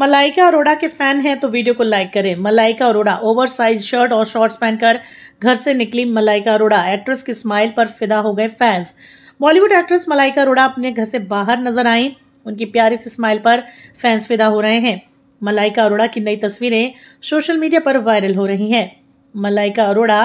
मलाइका अरोड़ा के फैन हैं तो वीडियो को लाइक करें Malaika Arora over size shirt और शॉर्ट्स पहनकर घर से निकली मलाइका अरोड़ा एक्ट्रेस की स्माइल पर फिदा हो गए fans Bollywood actress Malaika Arora अपने घर से बाहर नजर आई उनकी प्यारी सी स्माइल पर फैंस फिदा हो रहे हैं मलाइका अरोड़ा की नई तस्वीरें सोशल मीडिया पर वायरल हो रही हैं मलाइका अरोड़ा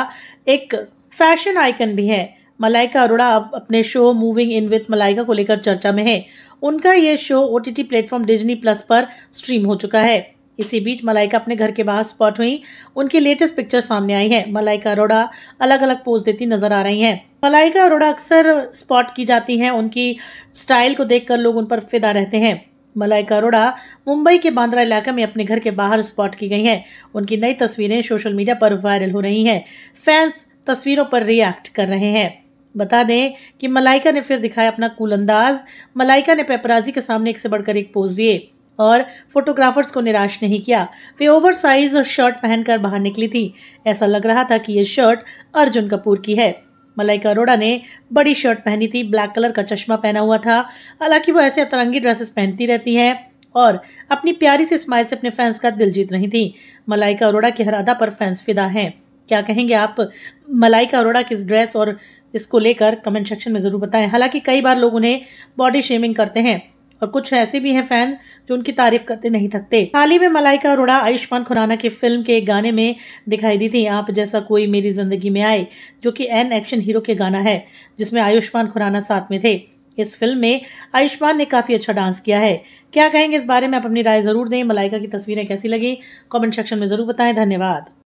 एक फैशन आइकन भी है मलाइका अरोड़ा अब अपने show moving in with Malaika को लेकर चर्चा में है उनका यह show O T platform Disney plus पर स्ट्रीम हो चुका है इसी बीच मलाइका अपने घर के बाहर स्पॉट हुई उनकी लेटेस्ट पिक्चर सामने आई है मलाइका अरोड़ा अलग अलग पोज देती नजर आ रही हैं मलाइका अरोड़ा अक्सर स्पॉट की जाती हैं उनकी स्टाइल को देखकर लोग उन पर फिदा रहते हैं मलाइका अरोड़ा मुंबई के बांद्रा इलाके में अपने घर के बाहर स्पॉट की गई हैं उनकी नई तस्वीरें सोशल मीडिया पर वायरल हो रही हैं फैंस तस्वीरों पर रिएक्ट कर रहे हैं बता दें कि मलाइका ने फिर दिखाया अपना कूल अंदाज मलाइका ने पेपराजी के सामने एक से बढ़कर एक पोज दिए और फोटोग्राफर्स को निराश नहीं किया वे ओवर साइज शर्ट पहनकर बाहर निकली थी ऐसा लग रहा था कि ये शर्ट अर्जुन कपूर की है मलाइका अरोड़ा ने बड़ी शर्ट पहनी थी ब्लैक कलर का चश्मा पहना हुआ था हालांकि वो ऐसे अतरंगी ड्रेसेस पहनती रहती हैं और अपनी प्यारी से स्माइल से अपने फैंस का दिल जीत रही थी मलाइका अरोड़ा के हर अदा पर फैंस फिदा हैं क्या कहेंगे आप मलाइका अरोड़ा किस ड्रेस और इसको लेकर कमेंट सेक्शन में ज़रूर बताएं हालांकि कई बार लोग उन्हें बॉडी शेमिंग करते हैं और कुछ ऐसे भी हैं फैन जो उनकी तारीफ करते नहीं थकते हाल ही में मलाइका अरोड़ा आयुष्मान खुराना की फिल्म के एक गाने में दिखाई दी थी आप जैसा कोई मेरी जिंदगी में आए जो कि एन एक्शन हीरो के गाना है जिसमें आयुष्मान खुराना साथ में थे इस फिल्म में आयुष्मान ने काफ़ी अच्छा डांस किया है क्या कहेंगे इस बारे में आप अपनी राय ज़रूर दें मलाइका की तस्वीरें कैसी लगी कमेंट सेक्शन में ज़रूर बताएं धन्यवाद